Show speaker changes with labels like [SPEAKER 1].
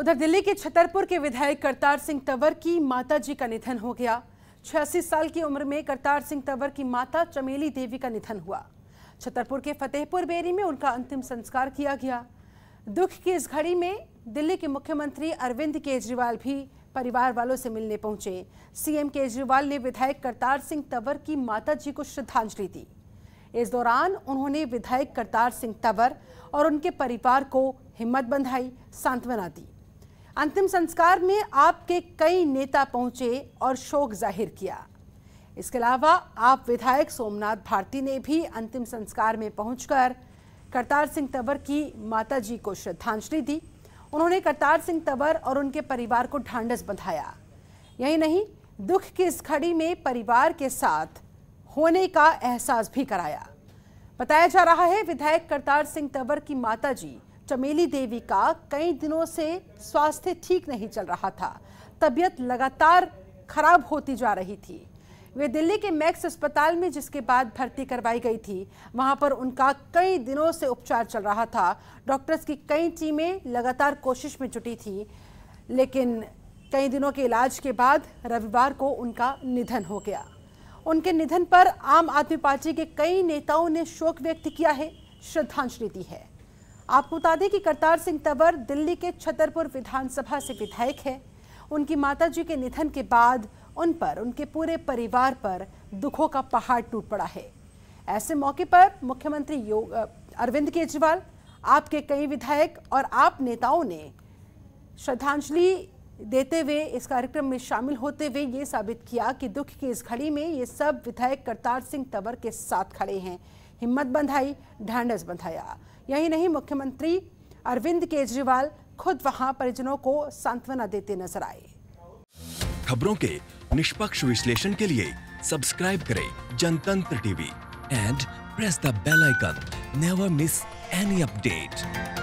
[SPEAKER 1] उधर दिल्ली के छतरपुर के विधायक करतार सिंह तंवर की माता जी का निधन हो गया छियासी साल की उम्र में करतार सिंह तंवर की माता चमेली देवी का निधन हुआ छतरपुर के फतेहपुर बेरी में उनका अंतिम संस्कार किया गया दुख की इस घड़ी में दिल्ली के मुख्यमंत्री अरविंद केजरीवाल भी परिवार वालों से मिलने पहुंचे सीएम केजरीवाल ने विधायक करतार सिंह तंवर की माता जी को श्रद्धांजलि दी इस दौरान उन्होंने विधायक करतार सिंह तंवर और उनके परिवार को हिम्मत बंधाई सांत्वना दी अंतिम संस्कार में आपके कई नेता पहुंचे और शोक जाहिर किया इसके अलावा आप विधायक सोमनाथ भारती ने भी अंतिम संस्कार में पहुंचकर करतार सिंह तंवर की माता जी को श्रद्धांजलि दी उन्होंने करतार सिंह तंवर और उनके परिवार को ढांढस बंधाया यही नहीं दुख की इस घड़ी में परिवार के साथ होने का एहसास भी कराया बताया जा रहा है विधायक करतार सिंह तंवर की माता जी चमेली देवी का कई दिनों से स्वास्थ्य ठीक नहीं चल रहा था तबीयत लगातार खराब होती जा रही थी वे दिल्ली के मैक्स अस्पताल में जिसके बाद भर्ती करवाई गई थी वहां पर उनका कई दिनों से उपचार चल रहा था डॉक्टर्स की कई टीमें लगातार कोशिश में जुटी थी लेकिन कई दिनों के इलाज के बाद रविवार को उनका निधन हो गया उनके निधन पर आम आदमी पार्टी के कई नेताओं ने शोक व्यक्त किया है श्रद्धांजलि दी है आपको बता दें कि करतार सिंह तंवर दिल्ली के छतरपुर विधानसभा से विधायक है उनकी माताजी के निधन के बाद उन पर उनके पूरे परिवार पर दुखों का पहाड़ टूट पड़ा है ऐसे मौके पर मुख्यमंत्री अरविंद केजरीवाल आपके कई विधायक और आप नेताओं ने श्रद्धांजलि देते हुए इस कार्यक्रम में शामिल होते हुए ये साबित किया कि दुख की इस घड़ी में ये सब विधायक करतार सिंह तंवर के साथ खड़े हैं हिम्मत बंधाई ढांडस बंधाया यही नहीं मुख्यमंत्री अरविंद केजरीवाल खुद वहां परिजनों को सांत्वना देते नजर आए खबरों के निष्पक्ष विश्लेषण के लिए सब्सक्राइब करें Jantantra TV and press the bell icon never miss any update